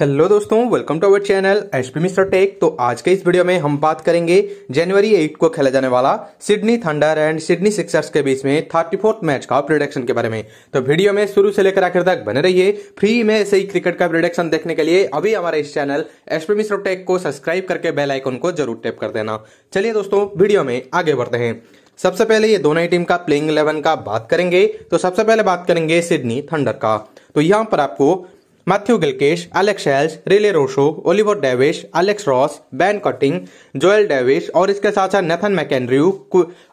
hello दोस्तों welcome to our channel H mister tech तो आज के इस वीडियो में हम बात करेंगे जनवरी 8 को खेला जाने वाला Sydney Thunder and Sydney Sixers के बीच में थर्टी मैच का प्रोडक्शन के बारे में तो वीडियो में शुरू से लेकर आखिर तक बने रहिए फ्री में ऐसे ही क्रिकेट का प्रोडक्शन देखने के लिए अभी हमारे इस channel H P mister tech को सब्सक्राइब करके बेलाइकन को जरूर टेप कर देना चलिए दोस्तों वीडियो में आगे बढ़ते हैं सबसे पहले ये दोनों ही टीम का प्लेइंग इलेवन का बात करेंगे तो सबसे पहले बात करेंगे सिडनी थंडर का तो यहाँ पर आपको Matthew Gilkes Alex Hales Riley Rossouw Oliver Davies Alex Ross Ben Cutting Joel Davies और इसके साथ साथ नेथन मैकेनड्रू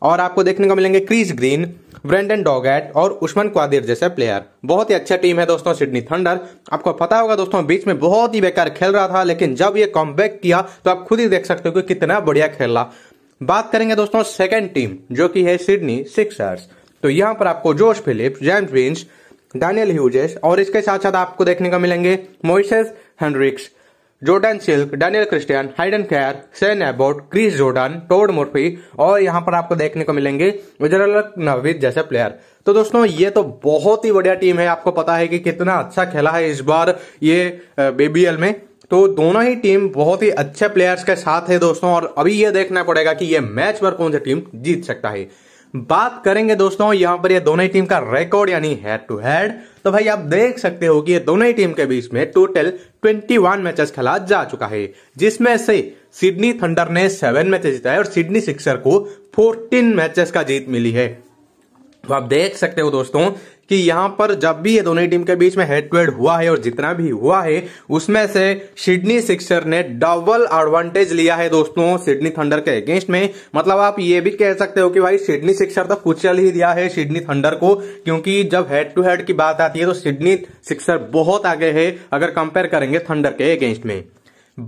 और आपको देखने को मिलेंगे क्रीज ग्रीन ब्रेंडन डॉगैट और उस्मान क्वादिर जैसे प्लेयर बहुत ही अच्छा टीम है दोस्तों सिडनी थंडर आपको पता होगा दोस्तों बीच में बहुत ही बेकार खेल रहा था लेकिन जब ये कॉम किया तो आप खुद ही देख सकते हो कि कितना बढ़िया खेल रहा बात करेंगे दोस्तों सेकेंड टीम जो कि है सिडनी सिक्सर्स तो यहाँ पर आपको Josh Philippe James Vince Daniel Hughes और इसके साथ साथ आपको देखने को मिलेंगे Moises Henriques Jordan Silk Daniel Christian Hayden Kerr Sean Abbott Chris Jordan Todd Murphy और यहां पर आपको देखने को मिलेंगे उजरल नवीद जैसे प्लेयर तो दोस्तों ये तो बहुत ही बढ़िया टीम है आपको पता है कि कितना अच्छा खेला है इस बार ये बीबीएल में तो दोनों ही टीम बहुत ही अच्छे प्लेयर्स के साथ है दोस्तों और अभी ये देखना पड़ेगा कि ये मैच पर कौन सा टीम जीत सकता है बात करेंगे दोस्तों यहां पर ये दोनों ही टीम का रिकॉर्ड यानी हेड टू हेड तो भाई आप देख सकते हो कि ये दोनों ही टीम के बीच में टोटल 21 मैचेस खेला जा चुका है जिसमें से सिडनी थंडर ने सेवन मैचेस जीता है और सिडनी सिक्सर को 14 मैचेस का जीत मिली है तो आप देख सकते हो दोस्तों कि यहां पर जब भी ये दोनों टीम के बीच में हेड टू हेड हुआ है और जितना भी हुआ है उसमें से सिडनी सिक्सर ने डबल एडवांटेज लिया है दोस्तों सिडनी थंडर के अगेंस्ट में मतलब आप ये भी कह सकते हो कि भाई सिडनी सिक्सर तो कुचल ही दिया है सिडनी थंडर को क्योंकि जब हेड टू हेड की बात आती है तो सिडनी सिक्सर बहुत आगे है अगर कंपेयर करेंगे थंडर के अगेंस्ट में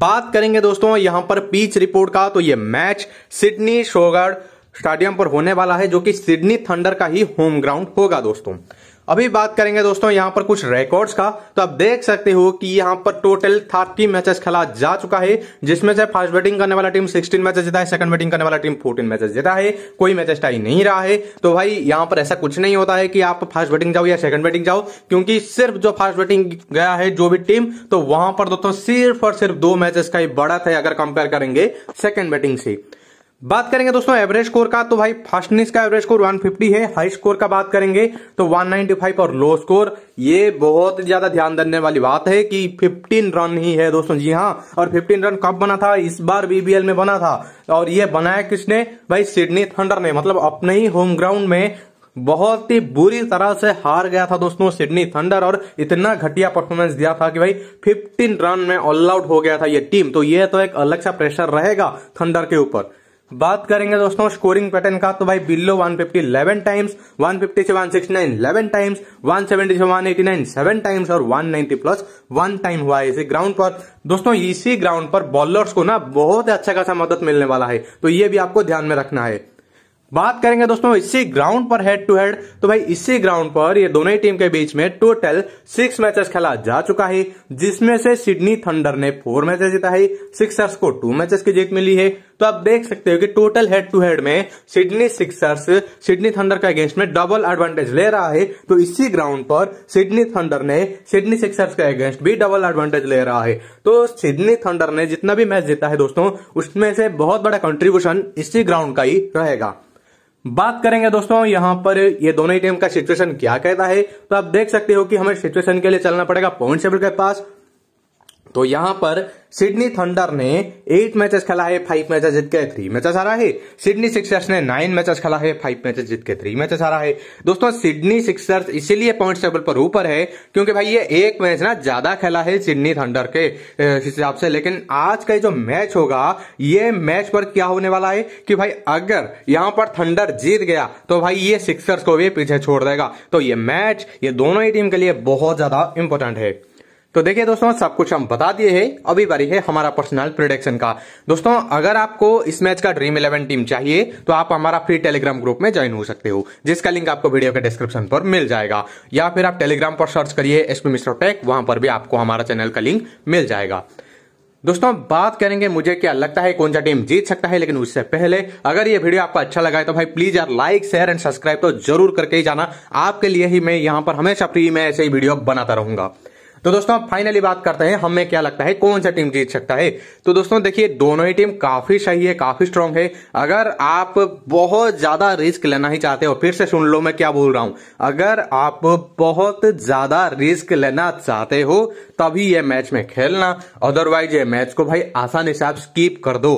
बात करेंगे दोस्तों यहां पर पीच रिपोर्ट का तो ये मैच सिडनी शोगढ़ स्टेडियम पर होने वाला है जो कि सिडनी थंडर का ही होम ग्राउंड होगा दोस्तों अभी बात करेंगे दोस्तों यहाँ पर कुछ रिकॉर्ड्स का तो आप देख सकते हो कि यहाँ पर टोटल थर्टी मैचेस खेला जा चुका है जिसमें से फर्स्ट बैटिंग करने वाला टीम 16 मैचेस जीता है सेकंड बैटिंग करने वाला टीम 14 मैचेस जीता है कोई मैचेस टाई नहीं रहा है तो भाई यहाँ पर ऐसा कुछ नहीं होता है कि आप फर्स्ट बैटिंग जाओ या सेकंड बैटिंग जाओ क्योंकि सिर्फ जो फर्स्ट बैटिंग गया है जो भी टीम तो वहां पर दोस्तों सिर्फ और सिर्फ दो मैचेस का ही बढ़त है अगर कंपेयर करेंगे सेकंड बैटिंग से बात करेंगे दोस्तों एवरेज स्कोर का तो भाई फास्टनिस का एवरेज स्कोर 150 है हाई स्कोर का बात करेंगे तो 195 और लो स्कोर ये बहुत ज्यादा ध्यान देने वाली बात है कि 15 रन ही है दोस्तों जी हाँ और 15 रन कब बना था इस बार बीबीएल में बना था और ये बनाया किसने भाई सिडनी थंडर ने मतलब अपने ही होम ग्राउंड में बहुत ही बुरी तरह से हार गया था दोस्तों सिडनी थंडर और इतना घटिया परफॉर्मेंस दिया था कि भाई 15 रन में ऑल आउट हो गया था ये टीम तो ये तो एक अलग सा प्रेशर रहेगा थंडर के ऊपर बात करेंगे दोस्तों स्कोरिंग पैटर्न का तो भाई below 150 fifty eleven times one fifty से one sixty nine eleven times one seventy से one eighty nine seven times और वन प्लस वन टाइम हुआ है इसी ग्राउंड पर दोस्तों इसी ग्राउंड पर बॉलर्स को ना बहुत अच्छा खासा मदद मिलने वाला है तो ये भी आपको ध्यान में रखना है बात करेंगे दोस्तों इसी ग्राउंड पर हेड टू हेड तो भाई इसी ग्राउंड पर ये दोनों ही टीम के बीच में टोटल सिक्स मैचेस खेला जा चुका है जिसमें से सिडनी थंडर ने फोर मैचेस जीता है सिक्सर्स को टू मैचेस की जीत मिली है तो आप देख सकते हो कि टोटल हेड टू हेड में सिडनी सिक्सर्स सिडनी थंडर के अगेंस्ट में डबल एडवांटेज ले रहा है तो इसी ग्राउंड पर सिडनी थंडर ने सिडनी सिक्सर्स के अगेंस्ट भी डबल एडवांटेज ले रहा है तो सिडनी थंडर ने जितना भी मैच जीता है दोस्तों उसमें से बहुत बड़ा कंट्रीब्यूशन इसी ग्राउंड का ही रहेगा बात करेंगे दोस्तों यहाँ पर ये दोनों ही टीम का सिचुएशन क्या कहता है तो आप देख सकते हो कि हमें सिचुएशन के लिए चलना पड़ेगा पॉइंट टेबल के पास तो यहां पर सिडनी थंडर ने एट मैचेस खेला है फाइव मैचेस जीत के थ्री मैचेस रहा है सिडनी सिक्सर्स ने नाइन मैचेस खेला है फाइव मैचेस जीत के थ्री मैचेस हारा है दोस्तों सिडनी सिक्सर्स इसीलिए पॉइंट टेबल पर ऊपर है क्योंकि भाई ये एक मैच ना ज्यादा खेला है सिडनी थंडर के हिसाब से लेकिन आज का जो मैच होगा ये मैच पर क्या होने वाला है कि भाई अगर यहां पर थंडर जीत गया तो भाई ये सिक्सर्स को भी पीछे छोड़ देगा तो ये मैच ये दोनों ही टीम के लिए बहुत ज्यादा इंपॉर्टेंट है तो देखिए दोस्तों सब कुछ हम बता दिए हैं अभी बारी है हमारा पर्सनल प्रोडक्शन का दोस्तों अगर आपको इस मैच का ड्रीम इलेवन टीम चाहिए तो आप हमारा फ्री टेलीग्राम ग्रुप में ज्वाइन हो सकते हो जिसका लिंक आपको वीडियो के डिस्क्रिप्शन पर मिल जाएगा या फिर आप टेलीग्राम पर सर्च करिए एसपी मिस्टर टेक वहां पर भी आपको हमारा चैनल का लिंक मिल जाएगा दोस्तों बात करेंगे मुझे क्या लगता है कौन सा टीम जीत सकता है लेकिन उससे पहले अगर ये वीडियो आपको अच्छा लगा है तो भाई प्लीज यार लाइक शेयर एंड सब्सक्राइब तो जरूर करके ही जाना आपके लिए ही मैं यहाँ पर हमेशा फ्री में ऐसे ही वीडियो बनाता रहूंगा तो दोस्तों अब फाइनली बात करते हैं हमें क्या लगता है कौन सा टीम जीत सकता है तो दोस्तों देखिए दोनों ही टीम काफी सही है काफी स्ट्रांग है अगर आप बहुत ज्यादा रिस्क लेना ही चाहते हो फिर से सुन लो मैं क्या बोल रहा हूं अगर आप बहुत ज्यादा रिस्क लेना चाहते हो तभी यह मैच में खेलना अदरवाइज ये मैच को भाई आसानी से आप स्कीप कर दो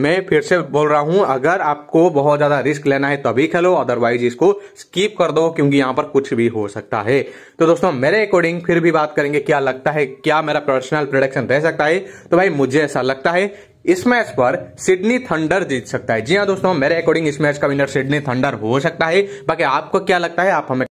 मैं फिर से बोल रहा हूं अगर आपको बहुत ज्यादा रिस्क लेना है तभी खेलो अदरवाइज इसको स्कीप कर दो क्योंकि यहां पर कुछ भी हो सकता है तो दोस्तों मेरे अकॉर्डिंग फिर भी बात करेंगे क्या लगता है क्या मेरा पर्सनल प्रोडक्शन रह सकता है तो भाई मुझे ऐसा लगता है इस मैच पर सिडनी थंडर जीत सकता है जी हाँ दोस्तों मेरे अकॉर्डिंग इस मैच का विनर सिडनी थंडर हो सकता है बाकी आपको क्या लगता है आप हमें